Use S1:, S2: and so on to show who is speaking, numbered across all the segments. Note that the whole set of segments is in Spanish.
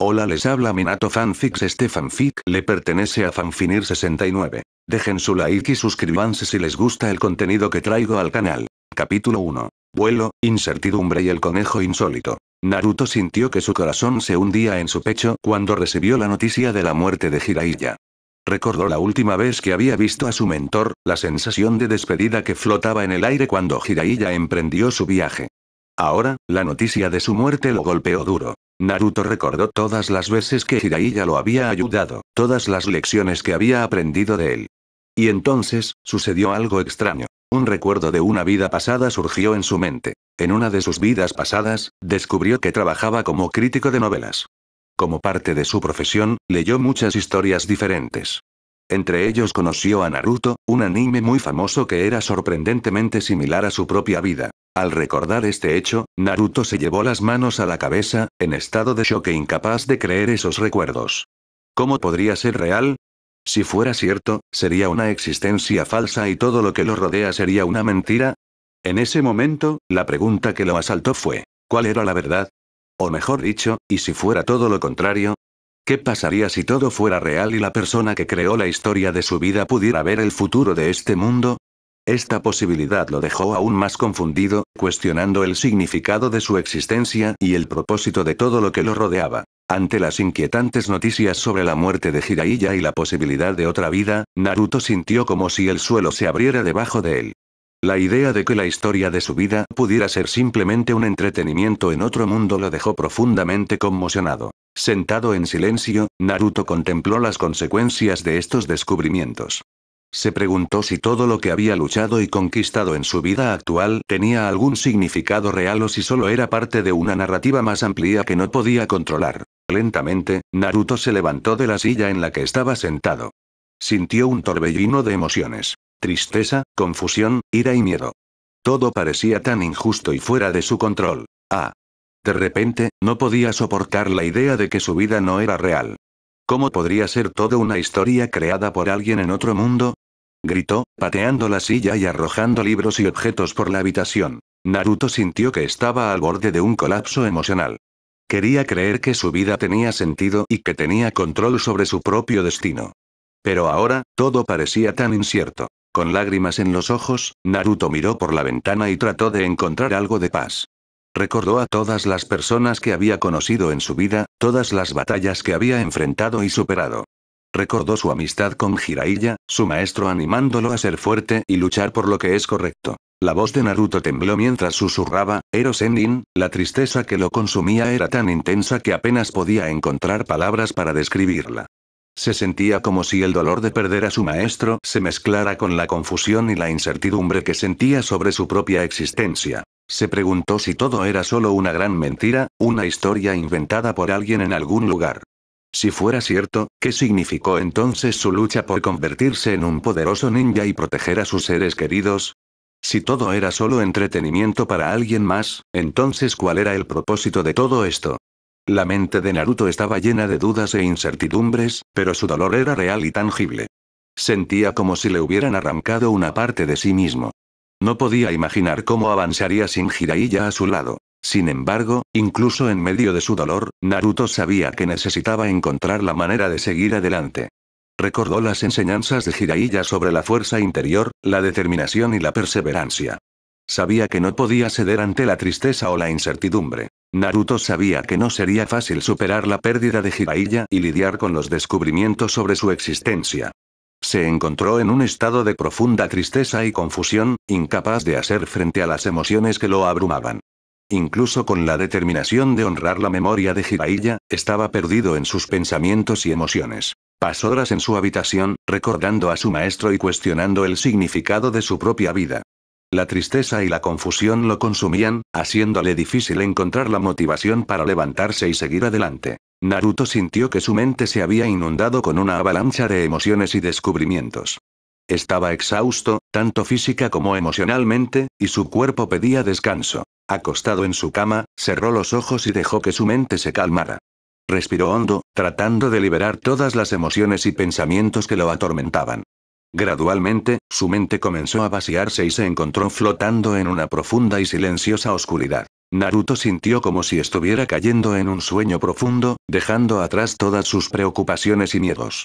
S1: Hola les habla Minato Fanfics Este fanfic le pertenece a Fanfinir69. Dejen su like y suscríbanse si les gusta el contenido que traigo al canal. Capítulo 1. Vuelo, incertidumbre y el conejo insólito. Naruto sintió que su corazón se hundía en su pecho cuando recibió la noticia de la muerte de Jiraiya. Recordó la última vez que había visto a su mentor, la sensación de despedida que flotaba en el aire cuando Jiraiya emprendió su viaje. Ahora, la noticia de su muerte lo golpeó duro. Naruto recordó todas las veces que Jiraiya lo había ayudado, todas las lecciones que había aprendido de él. Y entonces, sucedió algo extraño. Un recuerdo de una vida pasada surgió en su mente. En una de sus vidas pasadas, descubrió que trabajaba como crítico de novelas. Como parte de su profesión, leyó muchas historias diferentes. Entre ellos conoció a Naruto, un anime muy famoso que era sorprendentemente similar a su propia vida. Al recordar este hecho, Naruto se llevó las manos a la cabeza, en estado de choque incapaz de creer esos recuerdos. ¿Cómo podría ser real? Si fuera cierto, sería una existencia falsa y todo lo que lo rodea sería una mentira. En ese momento, la pregunta que lo asaltó fue, ¿cuál era la verdad? O mejor dicho, ¿y si fuera todo lo contrario? ¿Qué pasaría si todo fuera real y la persona que creó la historia de su vida pudiera ver el futuro de este mundo? Esta posibilidad lo dejó aún más confundido, cuestionando el significado de su existencia y el propósito de todo lo que lo rodeaba. Ante las inquietantes noticias sobre la muerte de Jiraiya y la posibilidad de otra vida, Naruto sintió como si el suelo se abriera debajo de él. La idea de que la historia de su vida pudiera ser simplemente un entretenimiento en otro mundo lo dejó profundamente conmocionado. Sentado en silencio, Naruto contempló las consecuencias de estos descubrimientos. Se preguntó si todo lo que había luchado y conquistado en su vida actual tenía algún significado real o si solo era parte de una narrativa más amplia que no podía controlar. Lentamente, Naruto se levantó de la silla en la que estaba sentado. Sintió un torbellino de emociones. Tristeza, confusión, ira y miedo. Todo parecía tan injusto y fuera de su control. Ah. De repente, no podía soportar la idea de que su vida no era real. ¿Cómo podría ser toda una historia creada por alguien en otro mundo? gritó, pateando la silla y arrojando libros y objetos por la habitación. Naruto sintió que estaba al borde de un colapso emocional. Quería creer que su vida tenía sentido y que tenía control sobre su propio destino. Pero ahora, todo parecía tan incierto. Con lágrimas en los ojos, Naruto miró por la ventana y trató de encontrar algo de paz. Recordó a todas las personas que había conocido en su vida, todas las batallas que había enfrentado y superado. Recordó su amistad con Jiraiya, su maestro animándolo a ser fuerte y luchar por lo que es correcto. La voz de Naruto tembló mientras susurraba, Ero la tristeza que lo consumía era tan intensa que apenas podía encontrar palabras para describirla. Se sentía como si el dolor de perder a su maestro se mezclara con la confusión y la incertidumbre que sentía sobre su propia existencia. Se preguntó si todo era solo una gran mentira, una historia inventada por alguien en algún lugar. Si fuera cierto, ¿qué significó entonces su lucha por convertirse en un poderoso ninja y proteger a sus seres queridos? Si todo era solo entretenimiento para alguien más, entonces ¿cuál era el propósito de todo esto? La mente de Naruto estaba llena de dudas e incertidumbres, pero su dolor era real y tangible. Sentía como si le hubieran arrancado una parte de sí mismo. No podía imaginar cómo avanzaría sin Jiraiya a su lado. Sin embargo, incluso en medio de su dolor, Naruto sabía que necesitaba encontrar la manera de seguir adelante. Recordó las enseñanzas de Jiraiya sobre la fuerza interior, la determinación y la perseverancia. Sabía que no podía ceder ante la tristeza o la incertidumbre. Naruto sabía que no sería fácil superar la pérdida de Jiraiya y lidiar con los descubrimientos sobre su existencia. Se encontró en un estado de profunda tristeza y confusión, incapaz de hacer frente a las emociones que lo abrumaban incluso con la determinación de honrar la memoria de Jiraiya, estaba perdido en sus pensamientos y emociones. Pasó horas en su habitación, recordando a su maestro y cuestionando el significado de su propia vida. La tristeza y la confusión lo consumían, haciéndole difícil encontrar la motivación para levantarse y seguir adelante. Naruto sintió que su mente se había inundado con una avalancha de emociones y descubrimientos. Estaba exhausto, tanto física como emocionalmente, y su cuerpo pedía descanso. Acostado en su cama, cerró los ojos y dejó que su mente se calmara. Respiró hondo, tratando de liberar todas las emociones y pensamientos que lo atormentaban. Gradualmente, su mente comenzó a vaciarse y se encontró flotando en una profunda y silenciosa oscuridad. Naruto sintió como si estuviera cayendo en un sueño profundo, dejando atrás todas sus preocupaciones y miedos.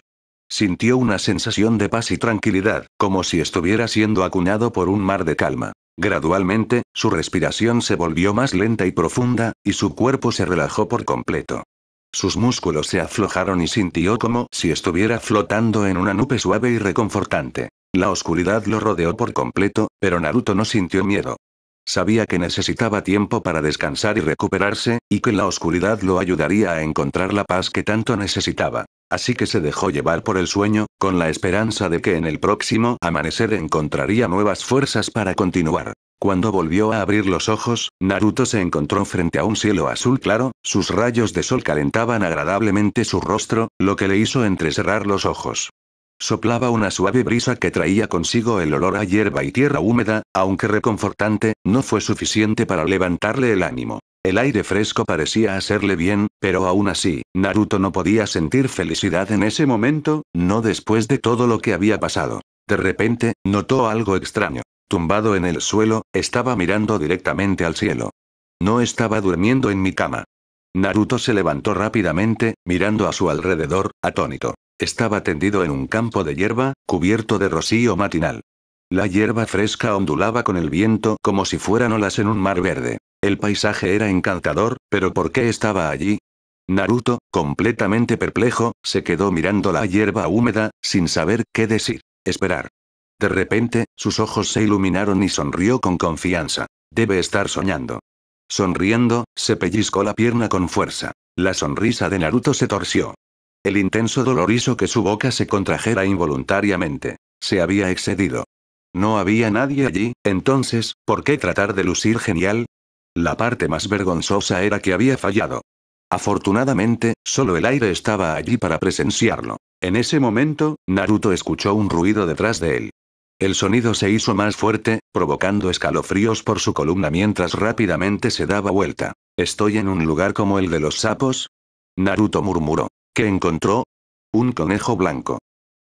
S1: Sintió una sensación de paz y tranquilidad, como si estuviera siendo acunado por un mar de calma. Gradualmente, su respiración se volvió más lenta y profunda, y su cuerpo se relajó por completo. Sus músculos se aflojaron y sintió como si estuviera flotando en una nube suave y reconfortante. La oscuridad lo rodeó por completo, pero Naruto no sintió miedo. Sabía que necesitaba tiempo para descansar y recuperarse, y que la oscuridad lo ayudaría a encontrar la paz que tanto necesitaba. Así que se dejó llevar por el sueño, con la esperanza de que en el próximo amanecer encontraría nuevas fuerzas para continuar. Cuando volvió a abrir los ojos, Naruto se encontró frente a un cielo azul claro, sus rayos de sol calentaban agradablemente su rostro, lo que le hizo entrecerrar los ojos. Soplaba una suave brisa que traía consigo el olor a hierba y tierra húmeda, aunque reconfortante, no fue suficiente para levantarle el ánimo. El aire fresco parecía hacerle bien, pero aún así, Naruto no podía sentir felicidad en ese momento, no después de todo lo que había pasado. De repente, notó algo extraño. Tumbado en el suelo, estaba mirando directamente al cielo. No estaba durmiendo en mi cama. Naruto se levantó rápidamente, mirando a su alrededor, atónito. Estaba tendido en un campo de hierba, cubierto de rocío matinal. La hierba fresca ondulaba con el viento como si fueran olas en un mar verde. El paisaje era encantador, pero ¿por qué estaba allí? Naruto, completamente perplejo, se quedó mirando la hierba húmeda, sin saber qué decir, esperar. De repente, sus ojos se iluminaron y sonrió con confianza. Debe estar soñando. Sonriendo, se pellizcó la pierna con fuerza. La sonrisa de Naruto se torció. El intenso dolor hizo que su boca se contrajera involuntariamente. Se había excedido. No había nadie allí, entonces, ¿por qué tratar de lucir genial? La parte más vergonzosa era que había fallado. Afortunadamente, solo el aire estaba allí para presenciarlo. En ese momento, Naruto escuchó un ruido detrás de él. El sonido se hizo más fuerte, provocando escalofríos por su columna mientras rápidamente se daba vuelta. ¿Estoy en un lugar como el de los sapos? Naruto murmuró. ¿Qué encontró? Un conejo blanco.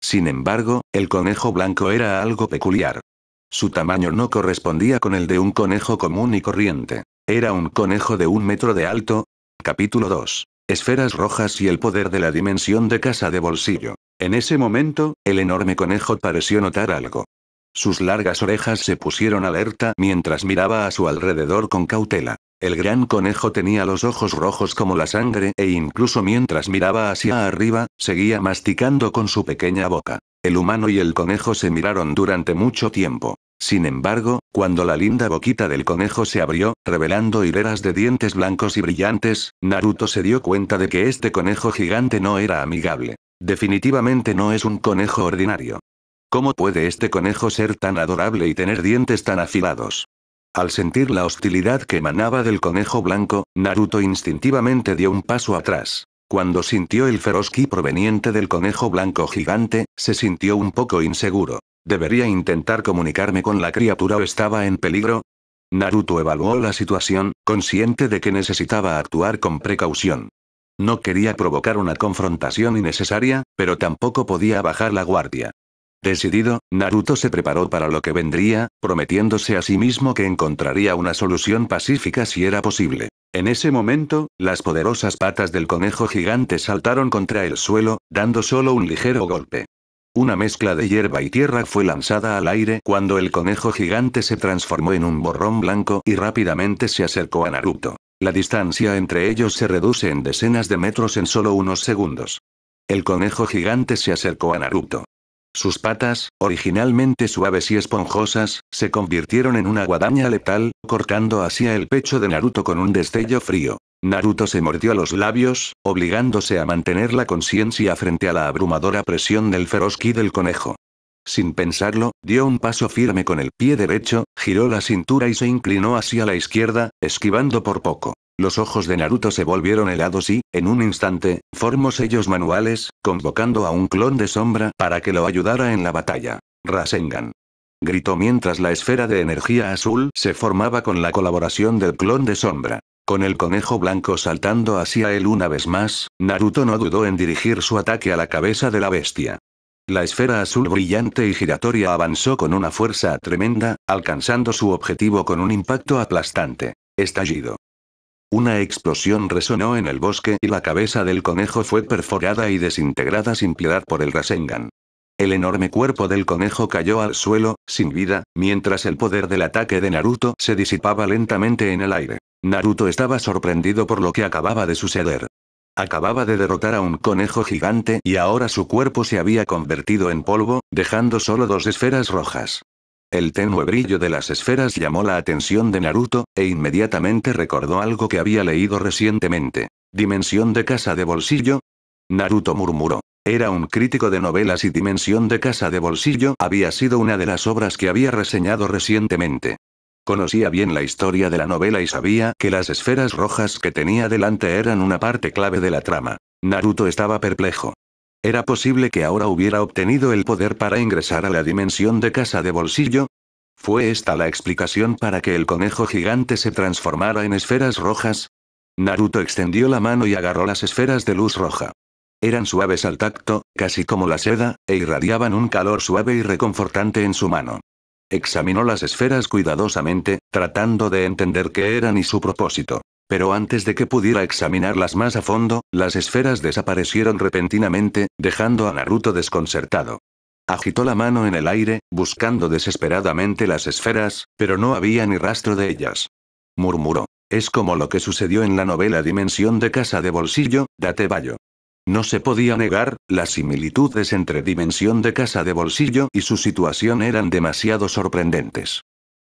S1: Sin embargo, el conejo blanco era algo peculiar. Su tamaño no correspondía con el de un conejo común y corriente. Era un conejo de un metro de alto. Capítulo 2. Esferas rojas y el poder de la dimensión de casa de bolsillo. En ese momento, el enorme conejo pareció notar algo. Sus largas orejas se pusieron alerta mientras miraba a su alrededor con cautela. El gran conejo tenía los ojos rojos como la sangre e incluso mientras miraba hacia arriba, seguía masticando con su pequeña boca. El humano y el conejo se miraron durante mucho tiempo. Sin embargo, cuando la linda boquita del conejo se abrió, revelando hileras de dientes blancos y brillantes, Naruto se dio cuenta de que este conejo gigante no era amigable. Definitivamente no es un conejo ordinario. ¿Cómo puede este conejo ser tan adorable y tener dientes tan afilados? Al sentir la hostilidad que emanaba del conejo blanco, Naruto instintivamente dio un paso atrás. Cuando sintió el feroz ki proveniente del conejo blanco gigante, se sintió un poco inseguro. ¿Debería intentar comunicarme con la criatura o estaba en peligro? Naruto evaluó la situación, consciente de que necesitaba actuar con precaución. No quería provocar una confrontación innecesaria, pero tampoco podía bajar la guardia. Decidido, Naruto se preparó para lo que vendría, prometiéndose a sí mismo que encontraría una solución pacífica si era posible. En ese momento, las poderosas patas del conejo gigante saltaron contra el suelo, dando solo un ligero golpe. Una mezcla de hierba y tierra fue lanzada al aire cuando el conejo gigante se transformó en un borrón blanco y rápidamente se acercó a Naruto. La distancia entre ellos se reduce en decenas de metros en solo unos segundos. El conejo gigante se acercó a Naruto. Sus patas, originalmente suaves y esponjosas, se convirtieron en una guadaña letal, cortando hacia el pecho de Naruto con un destello frío. Naruto se mordió los labios, obligándose a mantener la conciencia frente a la abrumadora presión del feroz ki del conejo. Sin pensarlo, dio un paso firme con el pie derecho, giró la cintura y se inclinó hacia la izquierda, esquivando por poco. Los ojos de Naruto se volvieron helados y, en un instante, formó sellos manuales, convocando a un clon de sombra para que lo ayudara en la batalla. Rasengan. Gritó mientras la esfera de energía azul se formaba con la colaboración del clon de sombra. Con el conejo blanco saltando hacia él una vez más, Naruto no dudó en dirigir su ataque a la cabeza de la bestia. La esfera azul brillante y giratoria avanzó con una fuerza tremenda, alcanzando su objetivo con un impacto aplastante. Estallido. Una explosión resonó en el bosque y la cabeza del conejo fue perforada y desintegrada sin piedad por el Rasengan. El enorme cuerpo del conejo cayó al suelo, sin vida, mientras el poder del ataque de Naruto se disipaba lentamente en el aire. Naruto estaba sorprendido por lo que acababa de suceder. Acababa de derrotar a un conejo gigante y ahora su cuerpo se había convertido en polvo, dejando solo dos esferas rojas. El tenue brillo de las esferas llamó la atención de Naruto, e inmediatamente recordó algo que había leído recientemente. ¿Dimensión de casa de bolsillo? Naruto murmuró. Era un crítico de novelas y Dimensión de casa de bolsillo había sido una de las obras que había reseñado recientemente. Conocía bien la historia de la novela y sabía que las esferas rojas que tenía delante eran una parte clave de la trama. Naruto estaba perplejo. ¿Era posible que ahora hubiera obtenido el poder para ingresar a la dimensión de casa de bolsillo? ¿Fue esta la explicación para que el conejo gigante se transformara en esferas rojas? Naruto extendió la mano y agarró las esferas de luz roja. Eran suaves al tacto, casi como la seda, e irradiaban un calor suave y reconfortante en su mano. Examinó las esferas cuidadosamente, tratando de entender qué eran y su propósito. Pero antes de que pudiera examinarlas más a fondo, las esferas desaparecieron repentinamente, dejando a Naruto desconcertado. Agitó la mano en el aire, buscando desesperadamente las esferas, pero no había ni rastro de ellas. Murmuró. Es como lo que sucedió en la novela Dimensión de Casa de Bolsillo, Date Bayo. No se podía negar, las similitudes entre Dimensión de Casa de Bolsillo y su situación eran demasiado sorprendentes.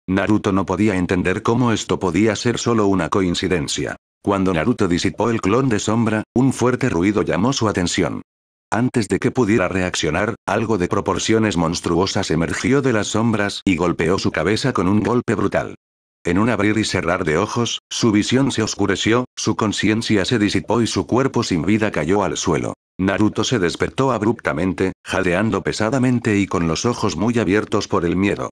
S1: Naruto no podía entender cómo esto podía ser solo una coincidencia. Cuando Naruto disipó el clon de sombra, un fuerte ruido llamó su atención. Antes de que pudiera reaccionar, algo de proporciones monstruosas emergió de las sombras y golpeó su cabeza con un golpe brutal. En un abrir y cerrar de ojos, su visión se oscureció, su conciencia se disipó y su cuerpo sin vida cayó al suelo. Naruto se despertó abruptamente, jadeando pesadamente y con los ojos muy abiertos por el miedo.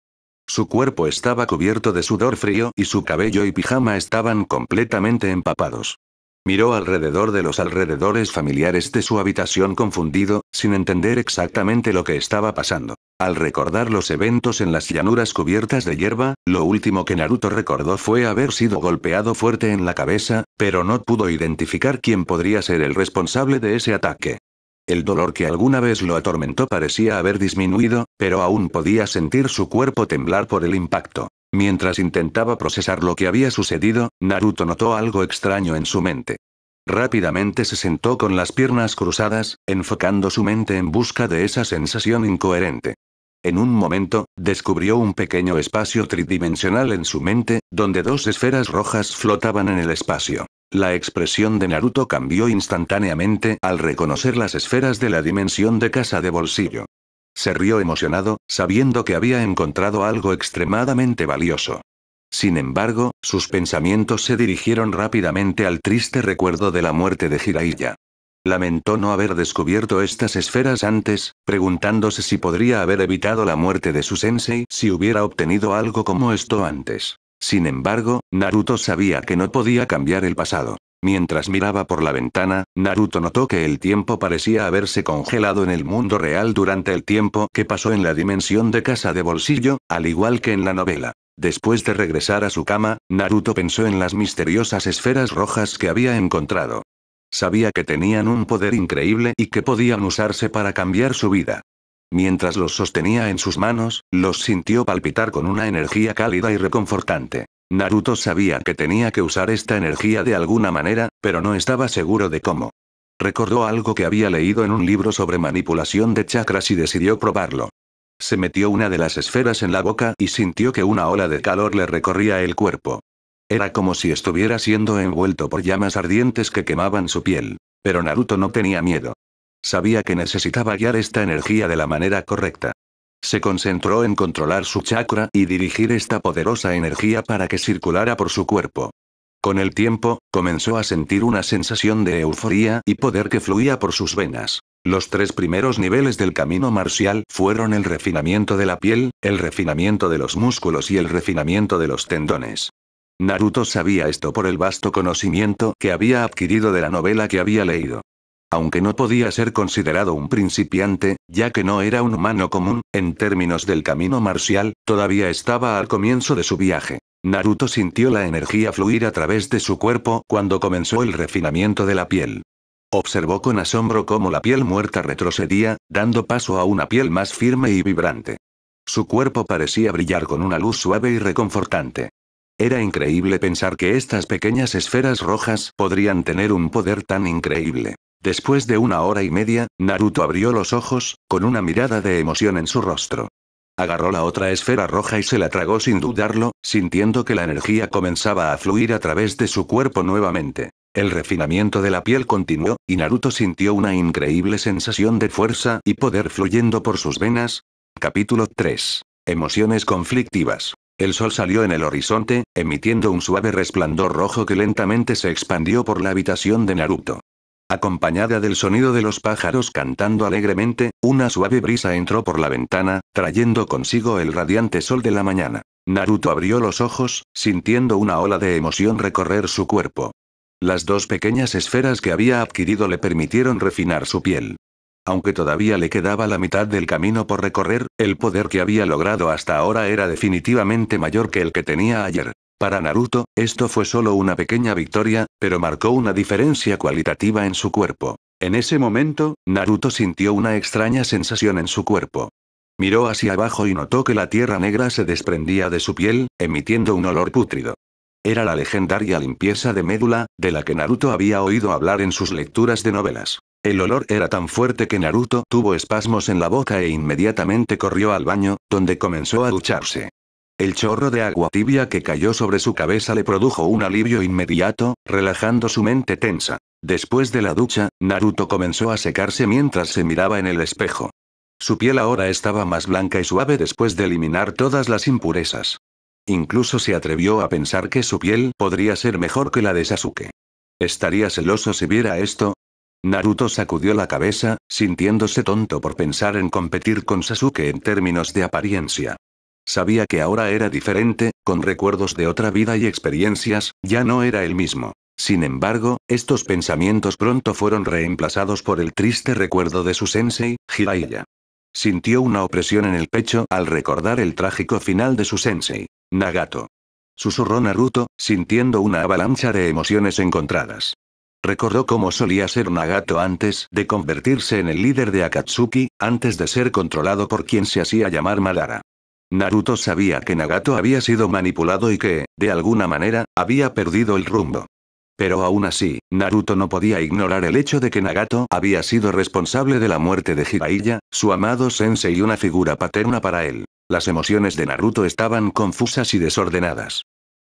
S1: Su cuerpo estaba cubierto de sudor frío y su cabello y pijama estaban completamente empapados. Miró alrededor de los alrededores familiares de su habitación confundido, sin entender exactamente lo que estaba pasando. Al recordar los eventos en las llanuras cubiertas de hierba, lo último que Naruto recordó fue haber sido golpeado fuerte en la cabeza, pero no pudo identificar quién podría ser el responsable de ese ataque. El dolor que alguna vez lo atormentó parecía haber disminuido, pero aún podía sentir su cuerpo temblar por el impacto. Mientras intentaba procesar lo que había sucedido, Naruto notó algo extraño en su mente. Rápidamente se sentó con las piernas cruzadas, enfocando su mente en busca de esa sensación incoherente. En un momento, descubrió un pequeño espacio tridimensional en su mente, donde dos esferas rojas flotaban en el espacio. La expresión de Naruto cambió instantáneamente al reconocer las esferas de la dimensión de casa de bolsillo. Se rió emocionado, sabiendo que había encontrado algo extremadamente valioso. Sin embargo, sus pensamientos se dirigieron rápidamente al triste recuerdo de la muerte de Jiraiya. Lamentó no haber descubierto estas esferas antes, preguntándose si podría haber evitado la muerte de su sensei si hubiera obtenido algo como esto antes. Sin embargo, Naruto sabía que no podía cambiar el pasado. Mientras miraba por la ventana, Naruto notó que el tiempo parecía haberse congelado en el mundo real durante el tiempo que pasó en la dimensión de casa de bolsillo, al igual que en la novela. Después de regresar a su cama, Naruto pensó en las misteriosas esferas rojas que había encontrado. Sabía que tenían un poder increíble y que podían usarse para cambiar su vida. Mientras los sostenía en sus manos, los sintió palpitar con una energía cálida y reconfortante. Naruto sabía que tenía que usar esta energía de alguna manera, pero no estaba seguro de cómo. Recordó algo que había leído en un libro sobre manipulación de chakras y decidió probarlo. Se metió una de las esferas en la boca y sintió que una ola de calor le recorría el cuerpo. Era como si estuviera siendo envuelto por llamas ardientes que quemaban su piel. Pero Naruto no tenía miedo. Sabía que necesitaba guiar esta energía de la manera correcta. Se concentró en controlar su chakra y dirigir esta poderosa energía para que circulara por su cuerpo. Con el tiempo, comenzó a sentir una sensación de euforía y poder que fluía por sus venas. Los tres primeros niveles del camino marcial fueron el refinamiento de la piel, el refinamiento de los músculos y el refinamiento de los tendones. Naruto sabía esto por el vasto conocimiento que había adquirido de la novela que había leído aunque no podía ser considerado un principiante, ya que no era un humano común, en términos del camino marcial, todavía estaba al comienzo de su viaje. Naruto sintió la energía fluir a través de su cuerpo cuando comenzó el refinamiento de la piel. Observó con asombro cómo la piel muerta retrocedía, dando paso a una piel más firme y vibrante. Su cuerpo parecía brillar con una luz suave y reconfortante. Era increíble pensar que estas pequeñas esferas rojas podrían tener un poder tan increíble. Después de una hora y media, Naruto abrió los ojos, con una mirada de emoción en su rostro. Agarró la otra esfera roja y se la tragó sin dudarlo, sintiendo que la energía comenzaba a fluir a través de su cuerpo nuevamente. El refinamiento de la piel continuó, y Naruto sintió una increíble sensación de fuerza y poder fluyendo por sus venas. Capítulo 3. Emociones conflictivas. El sol salió en el horizonte, emitiendo un suave resplandor rojo que lentamente se expandió por la habitación de Naruto. Acompañada del sonido de los pájaros cantando alegremente, una suave brisa entró por la ventana, trayendo consigo el radiante sol de la mañana. Naruto abrió los ojos, sintiendo una ola de emoción recorrer su cuerpo. Las dos pequeñas esferas que había adquirido le permitieron refinar su piel. Aunque todavía le quedaba la mitad del camino por recorrer, el poder que había logrado hasta ahora era definitivamente mayor que el que tenía ayer. Para Naruto, esto fue solo una pequeña victoria, pero marcó una diferencia cualitativa en su cuerpo. En ese momento, Naruto sintió una extraña sensación en su cuerpo. Miró hacia abajo y notó que la tierra negra se desprendía de su piel, emitiendo un olor pútrido. Era la legendaria limpieza de médula, de la que Naruto había oído hablar en sus lecturas de novelas. El olor era tan fuerte que Naruto tuvo espasmos en la boca e inmediatamente corrió al baño, donde comenzó a ducharse. El chorro de agua tibia que cayó sobre su cabeza le produjo un alivio inmediato, relajando su mente tensa. Después de la ducha, Naruto comenzó a secarse mientras se miraba en el espejo. Su piel ahora estaba más blanca y suave después de eliminar todas las impurezas. Incluso se atrevió a pensar que su piel podría ser mejor que la de Sasuke. ¿Estaría celoso si viera esto? Naruto sacudió la cabeza, sintiéndose tonto por pensar en competir con Sasuke en términos de apariencia. Sabía que ahora era diferente, con recuerdos de otra vida y experiencias, ya no era el mismo. Sin embargo, estos pensamientos pronto fueron reemplazados por el triste recuerdo de su sensei, Hiraiya. Sintió una opresión en el pecho al recordar el trágico final de su sensei, Nagato. Susurró Naruto, sintiendo una avalancha de emociones encontradas. Recordó cómo solía ser Nagato antes de convertirse en el líder de Akatsuki, antes de ser controlado por quien se hacía llamar Madara. Naruto sabía que Nagato había sido manipulado y que, de alguna manera, había perdido el rumbo. Pero aún así, Naruto no podía ignorar el hecho de que Nagato había sido responsable de la muerte de Jiraiya, su amado sensei y una figura paterna para él. Las emociones de Naruto estaban confusas y desordenadas.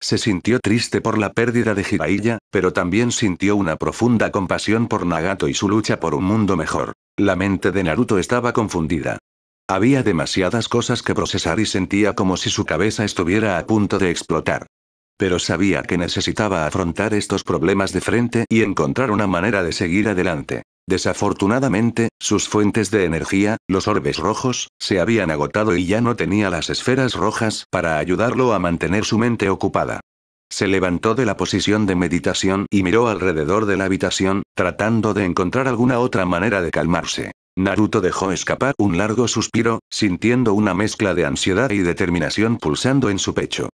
S1: Se sintió triste por la pérdida de Jiraiya, pero también sintió una profunda compasión por Nagato y su lucha por un mundo mejor. La mente de Naruto estaba confundida. Había demasiadas cosas que procesar y sentía como si su cabeza estuviera a punto de explotar. Pero sabía que necesitaba afrontar estos problemas de frente y encontrar una manera de seguir adelante. Desafortunadamente, sus fuentes de energía, los orbes rojos, se habían agotado y ya no tenía las esferas rojas para ayudarlo a mantener su mente ocupada. Se levantó de la posición de meditación y miró alrededor de la habitación, tratando de encontrar alguna otra manera de calmarse. Naruto dejó escapar un largo suspiro, sintiendo una mezcla de ansiedad y determinación pulsando en su pecho.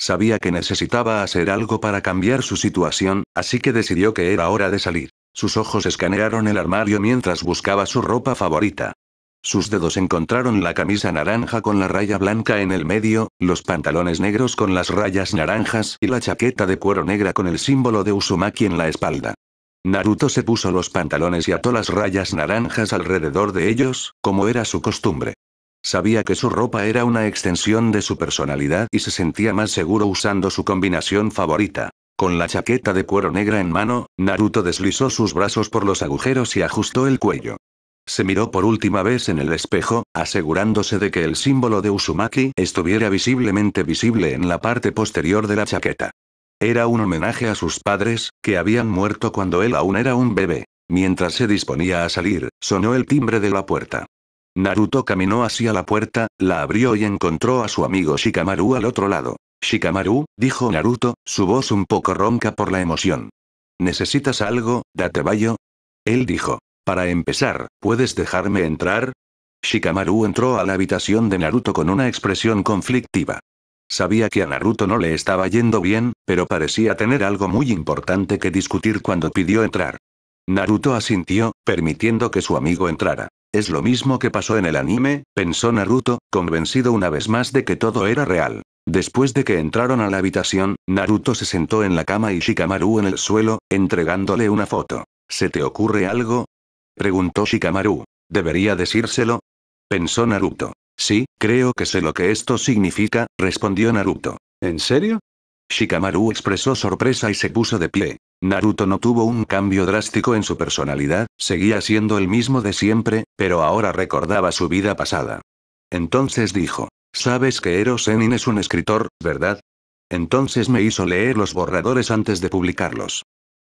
S1: Sabía que necesitaba hacer algo para cambiar su situación, así que decidió que era hora de salir. Sus ojos escanearon el armario mientras buscaba su ropa favorita. Sus dedos encontraron la camisa naranja con la raya blanca en el medio, los pantalones negros con las rayas naranjas y la chaqueta de cuero negra con el símbolo de Usumaki en la espalda. Naruto se puso los pantalones y ató las rayas naranjas alrededor de ellos, como era su costumbre. Sabía que su ropa era una extensión de su personalidad y se sentía más seguro usando su combinación favorita. Con la chaqueta de cuero negra en mano, Naruto deslizó sus brazos por los agujeros y ajustó el cuello. Se miró por última vez en el espejo, asegurándose de que el símbolo de Usumaki estuviera visiblemente visible en la parte posterior de la chaqueta. Era un homenaje a sus padres, que habían muerto cuando él aún era un bebé. Mientras se disponía a salir, sonó el timbre de la puerta. Naruto caminó hacia la puerta, la abrió y encontró a su amigo Shikamaru al otro lado. Shikamaru, dijo Naruto, su voz un poco ronca por la emoción. ¿Necesitas algo, Datebayo? Él dijo. Para empezar, ¿puedes dejarme entrar? Shikamaru entró a la habitación de Naruto con una expresión conflictiva. Sabía que a Naruto no le estaba yendo bien, pero parecía tener algo muy importante que discutir cuando pidió entrar. Naruto asintió, permitiendo que su amigo entrara. Es lo mismo que pasó en el anime, pensó Naruto, convencido una vez más de que todo era real. Después de que entraron a la habitación, Naruto se sentó en la cama y Shikamaru en el suelo, entregándole una foto. ¿Se te ocurre algo? preguntó Shikamaru. ¿Debería decírselo? pensó Naruto. Sí, creo que sé lo que esto significa, respondió Naruto. ¿En serio? Shikamaru expresó sorpresa y se puso de pie. Naruto no tuvo un cambio drástico en su personalidad, seguía siendo el mismo de siempre, pero ahora recordaba su vida pasada. Entonces dijo, ¿sabes que Ero Senin es un escritor, verdad? Entonces me hizo leer los borradores antes de publicarlos.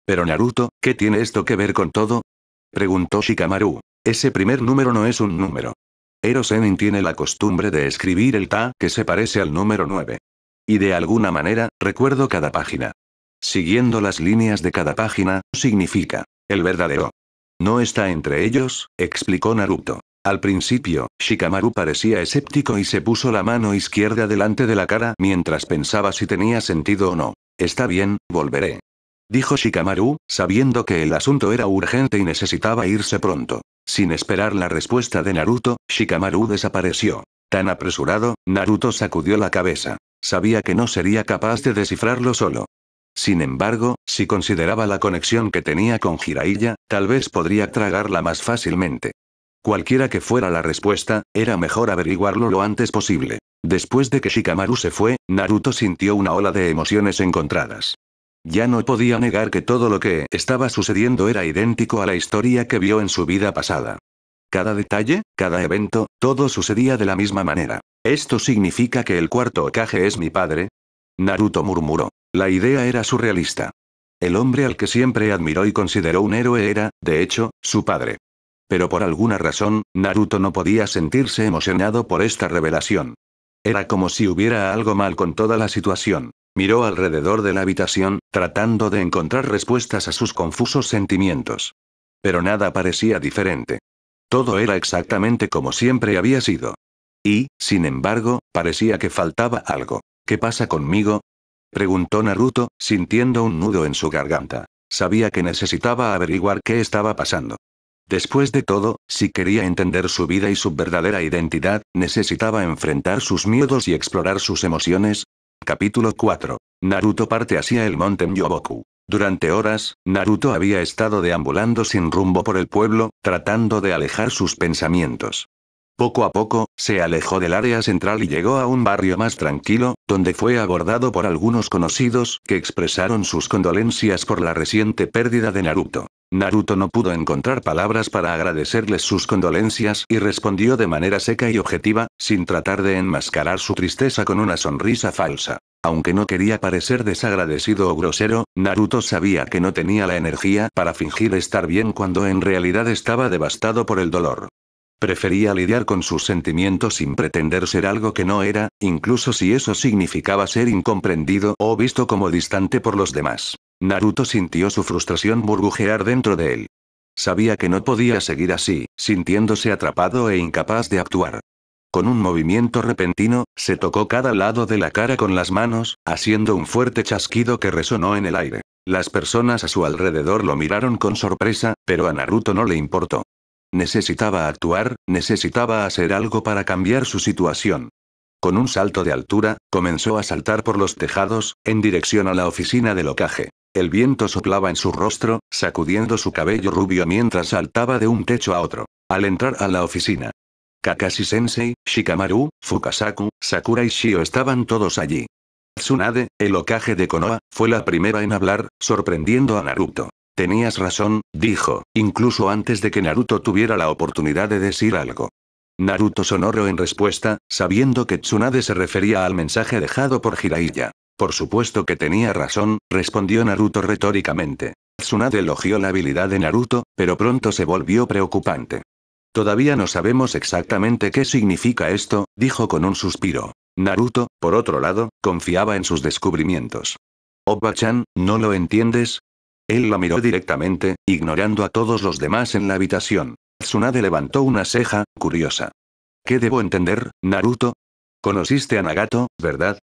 S1: Pero Naruto, ¿qué tiene esto que ver con todo? Preguntó Shikamaru. Ese primer número no es un número. Erosenin tiene la costumbre de escribir el Ta que se parece al número 9. Y de alguna manera, recuerdo cada página. Siguiendo las líneas de cada página, significa, el verdadero. No está entre ellos, explicó Naruto. Al principio, Shikamaru parecía escéptico y se puso la mano izquierda delante de la cara mientras pensaba si tenía sentido o no. Está bien, volveré dijo Shikamaru, sabiendo que el asunto era urgente y necesitaba irse pronto. Sin esperar la respuesta de Naruto, Shikamaru desapareció. Tan apresurado, Naruto sacudió la cabeza. Sabía que no sería capaz de descifrarlo solo. Sin embargo, si consideraba la conexión que tenía con Jiraiya, tal vez podría tragarla más fácilmente. Cualquiera que fuera la respuesta, era mejor averiguarlo lo antes posible. Después de que Shikamaru se fue, Naruto sintió una ola de emociones encontradas. Ya no podía negar que todo lo que estaba sucediendo era idéntico a la historia que vio en su vida pasada. Cada detalle, cada evento, todo sucedía de la misma manera. ¿Esto significa que el cuarto Okage es mi padre? Naruto murmuró. La idea era surrealista. El hombre al que siempre admiró y consideró un héroe era, de hecho, su padre. Pero por alguna razón, Naruto no podía sentirse emocionado por esta revelación. Era como si hubiera algo mal con toda la situación. Miró alrededor de la habitación, tratando de encontrar respuestas a sus confusos sentimientos. Pero nada parecía diferente. Todo era exactamente como siempre había sido. Y, sin embargo, parecía que faltaba algo. ¿Qué pasa conmigo? preguntó Naruto, sintiendo un nudo en su garganta. Sabía que necesitaba averiguar qué estaba pasando. Después de todo, si quería entender su vida y su verdadera identidad, necesitaba enfrentar sus miedos y explorar sus emociones, Capítulo 4. Naruto parte hacia el monte Myoboku. Durante horas, Naruto había estado deambulando sin rumbo por el pueblo, tratando de alejar sus pensamientos. Poco a poco, se alejó del área central y llegó a un barrio más tranquilo, donde fue abordado por algunos conocidos que expresaron sus condolencias por la reciente pérdida de Naruto. Naruto no pudo encontrar palabras para agradecerles sus condolencias y respondió de manera seca y objetiva, sin tratar de enmascarar su tristeza con una sonrisa falsa. Aunque no quería parecer desagradecido o grosero, Naruto sabía que no tenía la energía para fingir estar bien cuando en realidad estaba devastado por el dolor. Prefería lidiar con sus sentimientos sin pretender ser algo que no era, incluso si eso significaba ser incomprendido o visto como distante por los demás. Naruto sintió su frustración burbujear dentro de él. Sabía que no podía seguir así, sintiéndose atrapado e incapaz de actuar. Con un movimiento repentino, se tocó cada lado de la cara con las manos, haciendo un fuerte chasquido que resonó en el aire. Las personas a su alrededor lo miraron con sorpresa, pero a Naruto no le importó. Necesitaba actuar, necesitaba hacer algo para cambiar su situación. Con un salto de altura, comenzó a saltar por los tejados, en dirección a la oficina del locaje. El viento soplaba en su rostro, sacudiendo su cabello rubio mientras saltaba de un techo a otro. Al entrar a la oficina, Kakashi Sensei, Shikamaru, Fukasaku, Sakura y Shio estaban todos allí. Tsunade, el ocaje de Konoha, fue la primera en hablar, sorprendiendo a Naruto. Tenías razón, dijo, incluso antes de que Naruto tuviera la oportunidad de decir algo. Naruto sonoró en respuesta, sabiendo que Tsunade se refería al mensaje dejado por Hiraiya. Por supuesto que tenía razón, respondió Naruto retóricamente. Tsunade elogió la habilidad de Naruto, pero pronto se volvió preocupante. Todavía no sabemos exactamente qué significa esto, dijo con un suspiro. Naruto, por otro lado, confiaba en sus descubrimientos. Oba-chan, ¿no lo entiendes? Él la miró directamente, ignorando a todos los demás en la habitación. Tsunade levantó una ceja, curiosa. ¿Qué debo entender, Naruto? Conociste a Nagato, ¿verdad?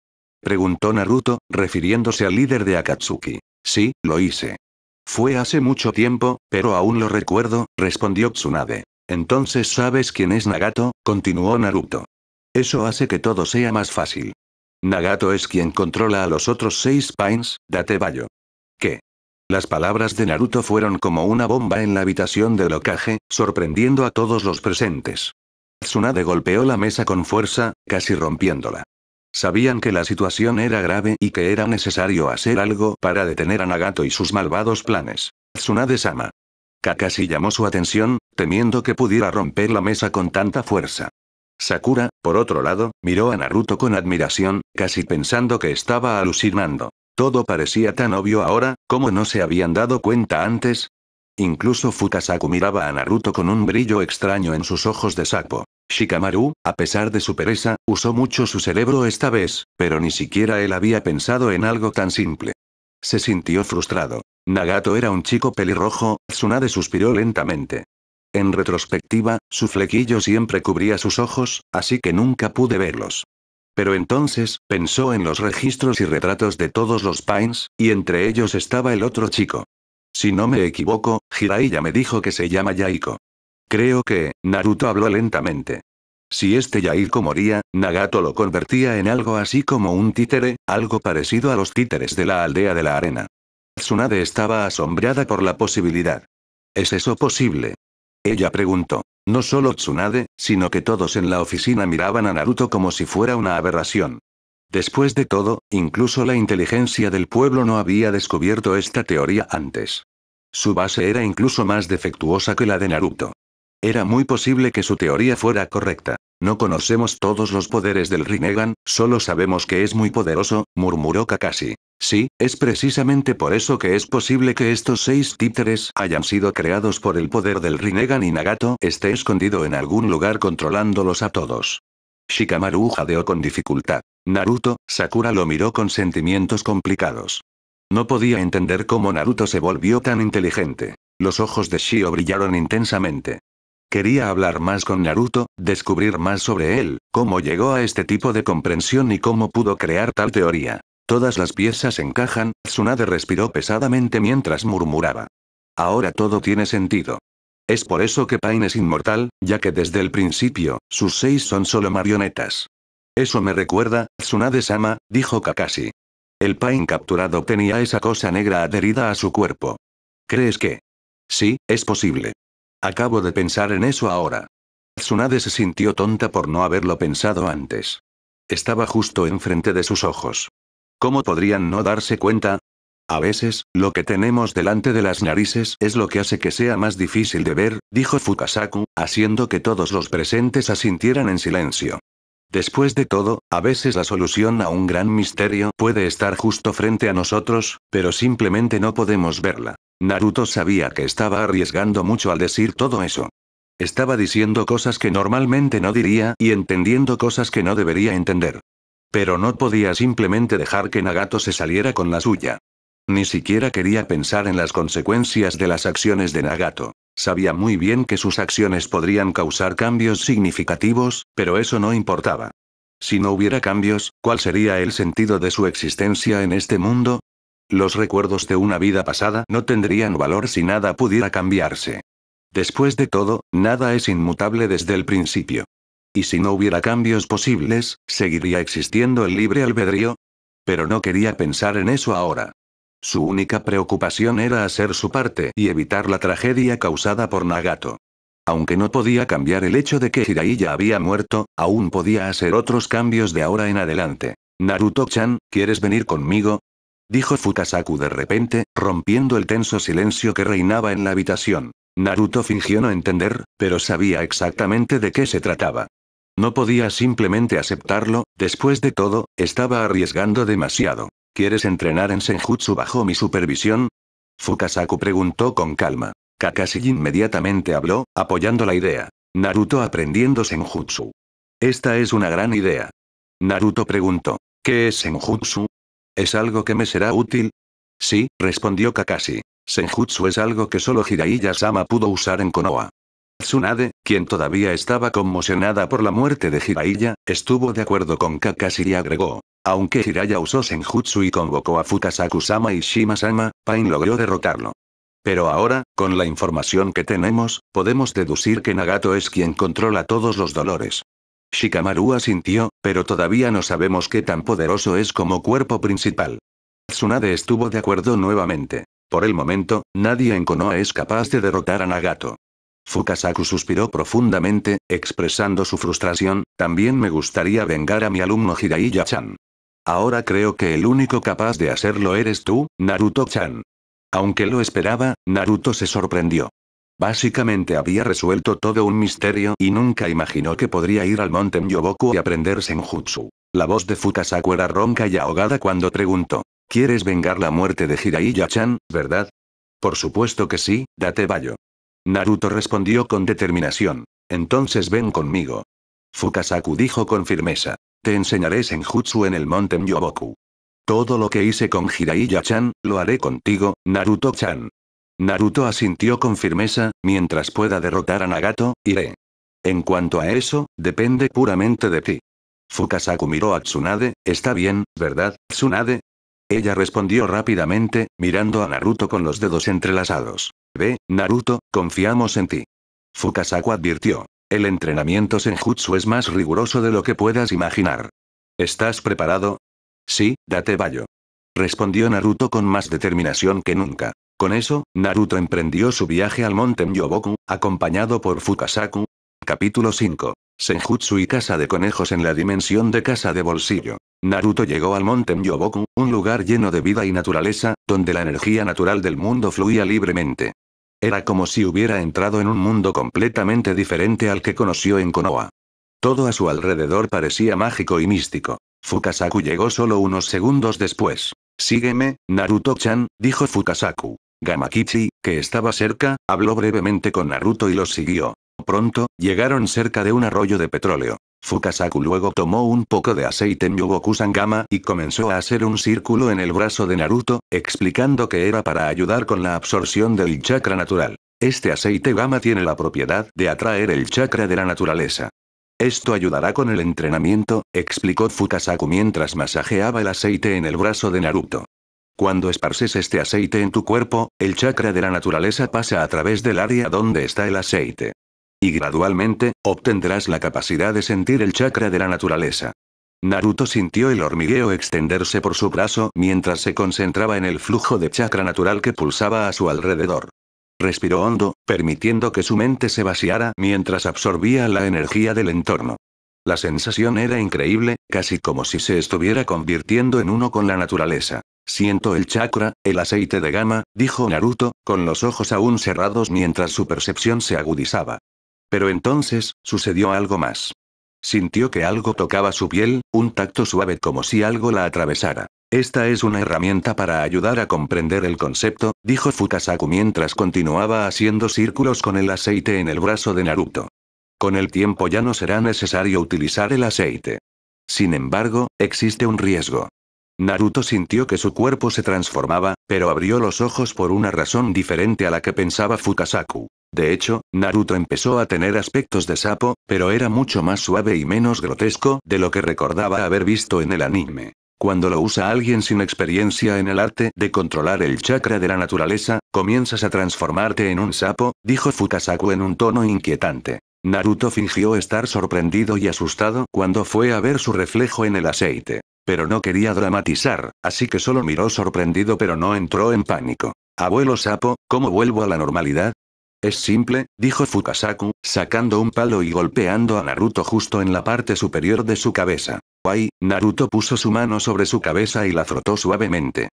S1: Preguntó Naruto, refiriéndose al líder de Akatsuki. Sí, lo hice. Fue hace mucho tiempo, pero aún lo recuerdo, respondió Tsunade. Entonces sabes quién es Nagato, continuó Naruto. Eso hace que todo sea más fácil. Nagato es quien controla a los otros seis Pines, date bayo. ¿Qué? Las palabras de Naruto fueron como una bomba en la habitación de Okage, sorprendiendo a todos los presentes. Tsunade golpeó la mesa con fuerza, casi rompiéndola. Sabían que la situación era grave y que era necesario hacer algo para detener a Nagato y sus malvados planes. Tsunade-sama. Kakashi llamó su atención, temiendo que pudiera romper la mesa con tanta fuerza. Sakura, por otro lado, miró a Naruto con admiración, casi pensando que estaba alucinando. Todo parecía tan obvio ahora, como no se habían dado cuenta antes. Incluso Fukasaku miraba a Naruto con un brillo extraño en sus ojos de sapo. Shikamaru, a pesar de su pereza, usó mucho su cerebro esta vez, pero ni siquiera él había pensado en algo tan simple. Se sintió frustrado. Nagato era un chico pelirrojo, Tsunade suspiró lentamente. En retrospectiva, su flequillo siempre cubría sus ojos, así que nunca pude verlos. Pero entonces, pensó en los registros y retratos de todos los Pines, y entre ellos estaba el otro chico. Si no me equivoco, Jiraiya me dijo que se llama Yaiko. Creo que, Naruto habló lentamente. Si este Yaiko moría, Nagato lo convertía en algo así como un títere, algo parecido a los títeres de la aldea de la arena. Tsunade estaba asombrada por la posibilidad. ¿Es eso posible? Ella preguntó. No solo Tsunade, sino que todos en la oficina miraban a Naruto como si fuera una aberración. Después de todo, incluso la inteligencia del pueblo no había descubierto esta teoría antes. Su base era incluso más defectuosa que la de Naruto. Era muy posible que su teoría fuera correcta. No conocemos todos los poderes del Rinnegan, solo sabemos que es muy poderoso, murmuró Kakashi. Sí, es precisamente por eso que es posible que estos seis títeres hayan sido creados por el poder del Rinnegan y Nagato esté escondido en algún lugar controlándolos a todos. Shikamaru jadeó con dificultad. Naruto, Sakura lo miró con sentimientos complicados. No podía entender cómo Naruto se volvió tan inteligente. Los ojos de Shio brillaron intensamente. Quería hablar más con Naruto, descubrir más sobre él, cómo llegó a este tipo de comprensión y cómo pudo crear tal teoría. Todas las piezas encajan, Tsunade respiró pesadamente mientras murmuraba. Ahora todo tiene sentido. Es por eso que Pain es inmortal, ya que desde el principio, sus seis son solo marionetas. Eso me recuerda, Tsunade-sama, dijo Kakashi. El Pain capturado tenía esa cosa negra adherida a su cuerpo. ¿Crees que? Sí, es posible. Acabo de pensar en eso ahora. Tsunade se sintió tonta por no haberlo pensado antes. Estaba justo enfrente de sus ojos. ¿Cómo podrían no darse cuenta? A veces, lo que tenemos delante de las narices es lo que hace que sea más difícil de ver, dijo Fukasaku, haciendo que todos los presentes asintieran en silencio. Después de todo, a veces la solución a un gran misterio puede estar justo frente a nosotros, pero simplemente no podemos verla. Naruto sabía que estaba arriesgando mucho al decir todo eso. Estaba diciendo cosas que normalmente no diría y entendiendo cosas que no debería entender. Pero no podía simplemente dejar que Nagato se saliera con la suya. Ni siquiera quería pensar en las consecuencias de las acciones de Nagato. Sabía muy bien que sus acciones podrían causar cambios significativos, pero eso no importaba. Si no hubiera cambios, ¿cuál sería el sentido de su existencia en este mundo? Los recuerdos de una vida pasada no tendrían valor si nada pudiera cambiarse. Después de todo, nada es inmutable desde el principio. Y si no hubiera cambios posibles, ¿seguiría existiendo el libre albedrío? Pero no quería pensar en eso ahora. Su única preocupación era hacer su parte y evitar la tragedia causada por Nagato. Aunque no podía cambiar el hecho de que Hiraiya había muerto, aún podía hacer otros cambios de ahora en adelante. Naruto-chan, ¿quieres venir conmigo? dijo Fukasaku de repente, rompiendo el tenso silencio que reinaba en la habitación. Naruto fingió no entender, pero sabía exactamente de qué se trataba. No podía simplemente aceptarlo, después de todo, estaba arriesgando demasiado. ¿Quieres entrenar en Senjutsu bajo mi supervisión? Fukasaku preguntó con calma. Kakashi inmediatamente habló, apoyando la idea. Naruto aprendiendo Senjutsu. Esta es una gran idea. Naruto preguntó, ¿qué es Senjutsu? ¿Es algo que me será útil? Sí, respondió Kakashi. Senjutsu es algo que solo hiraiya sama pudo usar en Konoha. Tsunade, quien todavía estaba conmocionada por la muerte de Jiraiya, estuvo de acuerdo con Kakashi y agregó. Aunque Jiraiya usó Senjutsu y convocó a fukasaku sama y Shima-sama, Pain logró derrotarlo. Pero ahora, con la información que tenemos, podemos deducir que Nagato es quien controla todos los dolores. Shikamaru asintió, pero todavía no sabemos qué tan poderoso es como cuerpo principal. Tsunade estuvo de acuerdo nuevamente. Por el momento, nadie en Konoha es capaz de derrotar a Nagato. Fukasaku suspiró profundamente, expresando su frustración, también me gustaría vengar a mi alumno hiraiya chan Ahora creo que el único capaz de hacerlo eres tú, Naruto-chan. Aunque lo esperaba, Naruto se sorprendió. Básicamente había resuelto todo un misterio y nunca imaginó que podría ir al monte Myoboku y aprender Senjutsu. La voz de Fukasaku era ronca y ahogada cuando preguntó. ¿Quieres vengar la muerte de Jiraiya-chan, verdad? Por supuesto que sí, date bayo. Naruto respondió con determinación. Entonces ven conmigo. Fukasaku dijo con firmeza. Te enseñaré Senjutsu en el monte Myoboku. Todo lo que hice con Jiraiya-chan, lo haré contigo, Naruto-chan. Naruto asintió con firmeza, mientras pueda derrotar a Nagato, iré. En cuanto a eso, depende puramente de ti. Fukasaku miró a Tsunade, está bien, ¿verdad, Tsunade? Ella respondió rápidamente, mirando a Naruto con los dedos entrelazados. Ve, Naruto, confiamos en ti. Fukasaku advirtió. El entrenamiento senjutsu es más riguroso de lo que puedas imaginar. ¿Estás preparado? Sí, date bayo. Respondió Naruto con más determinación que nunca. Con eso, Naruto emprendió su viaje al monte Myoboku, acompañado por Fukasaku. Capítulo 5. Senjutsu y Casa de Conejos en la dimensión de Casa de Bolsillo. Naruto llegó al monte Myoboku, un lugar lleno de vida y naturaleza, donde la energía natural del mundo fluía libremente. Era como si hubiera entrado en un mundo completamente diferente al que conoció en Konoha. Todo a su alrededor parecía mágico y místico. Fukasaku llegó solo unos segundos después. Sígueme, Naruto-chan, dijo Fukasaku. Gamakichi, que estaba cerca, habló brevemente con Naruto y los siguió. Pronto, llegaron cerca de un arroyo de petróleo. Fukasaku luego tomó un poco de aceite en sangama y comenzó a hacer un círculo en el brazo de Naruto, explicando que era para ayudar con la absorción del chakra natural. Este aceite gama tiene la propiedad de atraer el chakra de la naturaleza. Esto ayudará con el entrenamiento, explicó Fukasaku mientras masajeaba el aceite en el brazo de Naruto. Cuando esparces este aceite en tu cuerpo, el chakra de la naturaleza pasa a través del área donde está el aceite. Y gradualmente, obtendrás la capacidad de sentir el chakra de la naturaleza. Naruto sintió el hormigueo extenderse por su brazo mientras se concentraba en el flujo de chakra natural que pulsaba a su alrededor. Respiró hondo, permitiendo que su mente se vaciara mientras absorbía la energía del entorno. La sensación era increíble, casi como si se estuviera convirtiendo en uno con la naturaleza. Siento el chakra, el aceite de gama, dijo Naruto, con los ojos aún cerrados mientras su percepción se agudizaba. Pero entonces, sucedió algo más. Sintió que algo tocaba su piel, un tacto suave como si algo la atravesara. Esta es una herramienta para ayudar a comprender el concepto, dijo Fukasaku mientras continuaba haciendo círculos con el aceite en el brazo de Naruto. Con el tiempo ya no será necesario utilizar el aceite. Sin embargo, existe un riesgo. Naruto sintió que su cuerpo se transformaba, pero abrió los ojos por una razón diferente a la que pensaba Fukasaku. De hecho, Naruto empezó a tener aspectos de sapo, pero era mucho más suave y menos grotesco de lo que recordaba haber visto en el anime. Cuando lo usa alguien sin experiencia en el arte de controlar el chakra de la naturaleza, comienzas a transformarte en un sapo, dijo Fukasaku en un tono inquietante. Naruto fingió estar sorprendido y asustado cuando fue a ver su reflejo en el aceite. Pero no quería dramatizar, así que solo miró sorprendido pero no entró en pánico. Abuelo sapo, ¿cómo vuelvo a la normalidad? Es simple, dijo Fukasaku, sacando un palo y golpeando a Naruto justo en la parte superior de su cabeza. Ay, Naruto puso su mano sobre su cabeza y la frotó suavemente.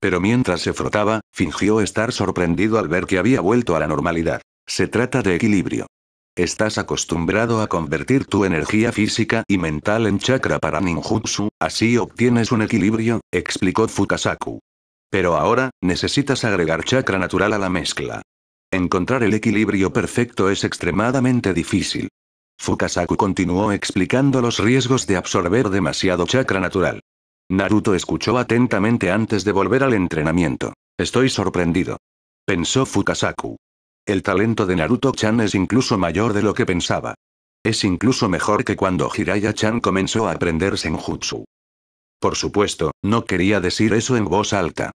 S1: Pero mientras se frotaba, fingió estar sorprendido al ver que había vuelto a la normalidad. Se trata de equilibrio. Estás acostumbrado a convertir tu energía física y mental en chakra para ninjutsu, así obtienes un equilibrio, explicó Fukasaku. Pero ahora, necesitas agregar chakra natural a la mezcla. Encontrar el equilibrio perfecto es extremadamente difícil. Fukasaku continuó explicando los riesgos de absorber demasiado chakra natural. Naruto escuchó atentamente antes de volver al entrenamiento. Estoy sorprendido. Pensó Fukasaku. El talento de Naruto-chan es incluso mayor de lo que pensaba. Es incluso mejor que cuando hiraya chan comenzó a aprender Senjutsu. Por supuesto, no quería decir eso en voz alta.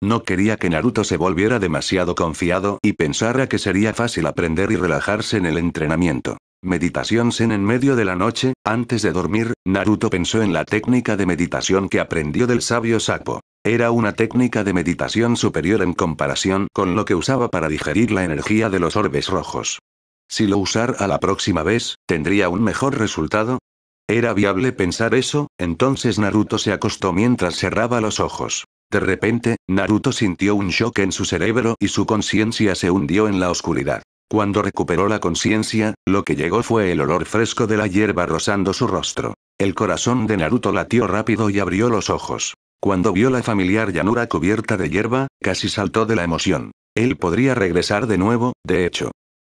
S1: No quería que Naruto se volviera demasiado confiado y pensara que sería fácil aprender y relajarse en el entrenamiento. Meditación Zen en medio de la noche, antes de dormir, Naruto pensó en la técnica de meditación que aprendió del sabio Sapo. Era una técnica de meditación superior en comparación con lo que usaba para digerir la energía de los orbes rojos. Si lo usara la próxima vez, ¿tendría un mejor resultado? Era viable pensar eso, entonces Naruto se acostó mientras cerraba los ojos. De repente, Naruto sintió un shock en su cerebro y su conciencia se hundió en la oscuridad. Cuando recuperó la conciencia, lo que llegó fue el olor fresco de la hierba rozando su rostro. El corazón de Naruto latió rápido y abrió los ojos. Cuando vio la familiar llanura cubierta de hierba, casi saltó de la emoción. Él podría regresar de nuevo, de hecho.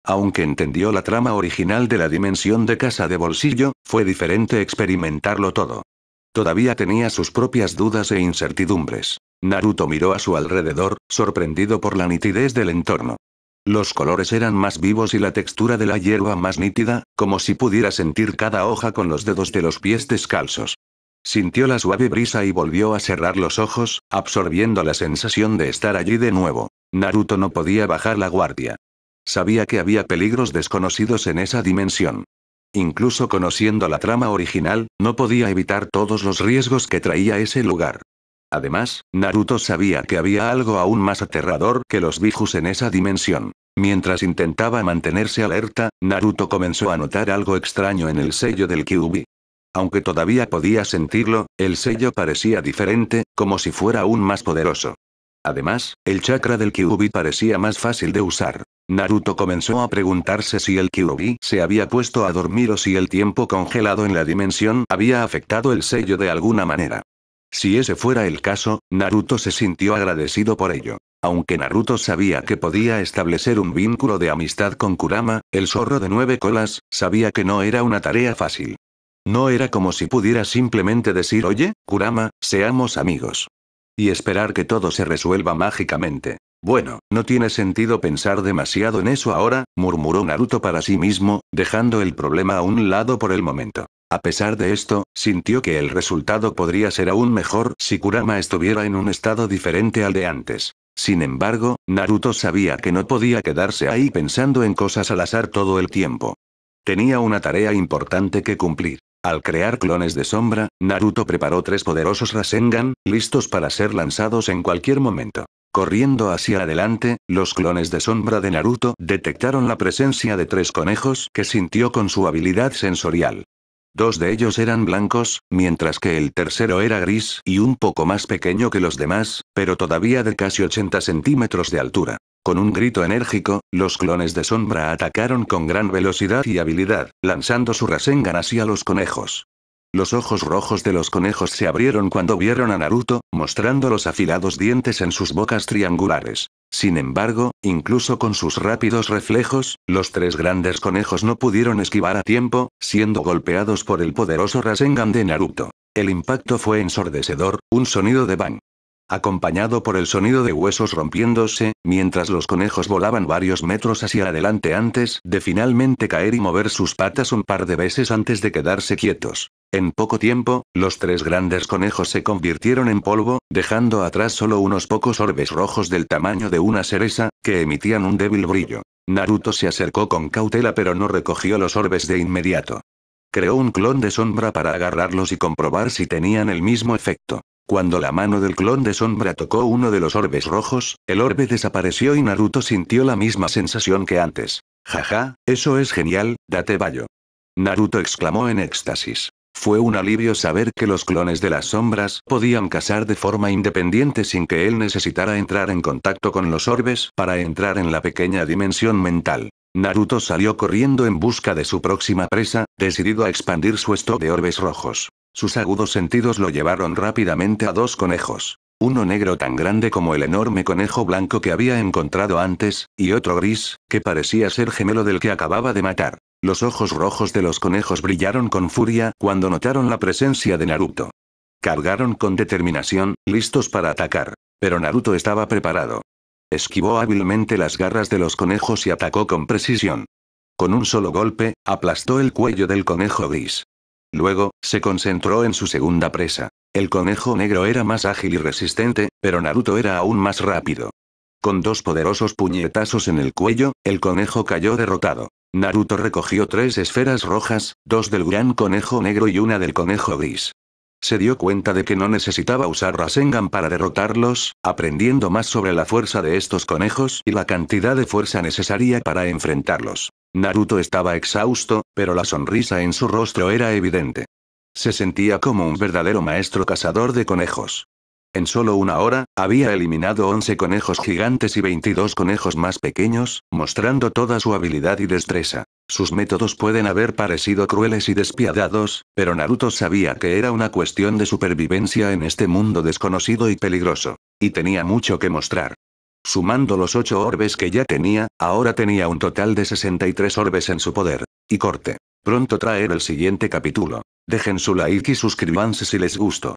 S1: Aunque entendió la trama original de la dimensión de casa de bolsillo, fue diferente experimentarlo todo. Todavía tenía sus propias dudas e incertidumbres. Naruto miró a su alrededor, sorprendido por la nitidez del entorno. Los colores eran más vivos y la textura de la hierba más nítida, como si pudiera sentir cada hoja con los dedos de los pies descalzos. Sintió la suave brisa y volvió a cerrar los ojos, absorbiendo la sensación de estar allí de nuevo. Naruto no podía bajar la guardia. Sabía que había peligros desconocidos en esa dimensión. Incluso conociendo la trama original, no podía evitar todos los riesgos que traía ese lugar. Además, Naruto sabía que había algo aún más aterrador que los bijus en esa dimensión. Mientras intentaba mantenerse alerta, Naruto comenzó a notar algo extraño en el sello del Kyubi. Aunque todavía podía sentirlo, el sello parecía diferente, como si fuera aún más poderoso. Además, el chakra del Kyubi parecía más fácil de usar. Naruto comenzó a preguntarse si el Kyubi se había puesto a dormir o si el tiempo congelado en la dimensión había afectado el sello de alguna manera. Si ese fuera el caso, Naruto se sintió agradecido por ello. Aunque Naruto sabía que podía establecer un vínculo de amistad con Kurama, el zorro de nueve colas, sabía que no era una tarea fácil. No era como si pudiera simplemente decir oye, Kurama, seamos amigos. Y esperar que todo se resuelva mágicamente. Bueno, no tiene sentido pensar demasiado en eso ahora, murmuró Naruto para sí mismo, dejando el problema a un lado por el momento. A pesar de esto, sintió que el resultado podría ser aún mejor si Kurama estuviera en un estado diferente al de antes. Sin embargo, Naruto sabía que no podía quedarse ahí pensando en cosas al azar todo el tiempo. Tenía una tarea importante que cumplir. Al crear clones de sombra, Naruto preparó tres poderosos Rasengan, listos para ser lanzados en cualquier momento. Corriendo hacia adelante, los clones de sombra de Naruto detectaron la presencia de tres conejos que sintió con su habilidad sensorial. Dos de ellos eran blancos, mientras que el tercero era gris y un poco más pequeño que los demás, pero todavía de casi 80 centímetros de altura. Con un grito enérgico, los clones de sombra atacaron con gran velocidad y habilidad, lanzando su Rasengan hacia los conejos. Los ojos rojos de los conejos se abrieron cuando vieron a Naruto, mostrando los afilados dientes en sus bocas triangulares. Sin embargo, incluso con sus rápidos reflejos, los tres grandes conejos no pudieron esquivar a tiempo, siendo golpeados por el poderoso Rasengan de Naruto. El impacto fue ensordecedor, un sonido de bang acompañado por el sonido de huesos rompiéndose, mientras los conejos volaban varios metros hacia adelante antes de finalmente caer y mover sus patas un par de veces antes de quedarse quietos. En poco tiempo, los tres grandes conejos se convirtieron en polvo, dejando atrás solo unos pocos orbes rojos del tamaño de una cereza, que emitían un débil brillo. Naruto se acercó con cautela pero no recogió los orbes de inmediato. Creó un clon de sombra para agarrarlos y comprobar si tenían el mismo efecto. Cuando la mano del clon de sombra tocó uno de los orbes rojos, el orbe desapareció y Naruto sintió la misma sensación que antes. Jaja, eso es genial, date bayo. Naruto exclamó en éxtasis. Fue un alivio saber que los clones de las sombras podían cazar de forma independiente sin que él necesitara entrar en contacto con los orbes para entrar en la pequeña dimensión mental. Naruto salió corriendo en busca de su próxima presa, decidido a expandir su stock de orbes rojos. Sus agudos sentidos lo llevaron rápidamente a dos conejos. Uno negro tan grande como el enorme conejo blanco que había encontrado antes, y otro gris, que parecía ser gemelo del que acababa de matar. Los ojos rojos de los conejos brillaron con furia cuando notaron la presencia de Naruto. Cargaron con determinación, listos para atacar. Pero Naruto estaba preparado. Esquivó hábilmente las garras de los conejos y atacó con precisión. Con un solo golpe, aplastó el cuello del conejo gris. Luego, se concentró en su segunda presa. El conejo negro era más ágil y resistente, pero Naruto era aún más rápido. Con dos poderosos puñetazos en el cuello, el conejo cayó derrotado. Naruto recogió tres esferas rojas, dos del gran conejo negro y una del conejo gris. Se dio cuenta de que no necesitaba usar Rasengan para derrotarlos, aprendiendo más sobre la fuerza de estos conejos y la cantidad de fuerza necesaria para enfrentarlos. Naruto estaba exhausto, pero la sonrisa en su rostro era evidente. Se sentía como un verdadero maestro cazador de conejos. En solo una hora, había eliminado 11 conejos gigantes y 22 conejos más pequeños, mostrando toda su habilidad y destreza. Sus métodos pueden haber parecido crueles y despiadados, pero Naruto sabía que era una cuestión de supervivencia en este mundo desconocido y peligroso. Y tenía mucho que mostrar. Sumando los 8 orbes que ya tenía, ahora tenía un total de 63 orbes en su poder. Y corte. Pronto traer el siguiente capítulo. Dejen su like y suscríbanse si les gustó.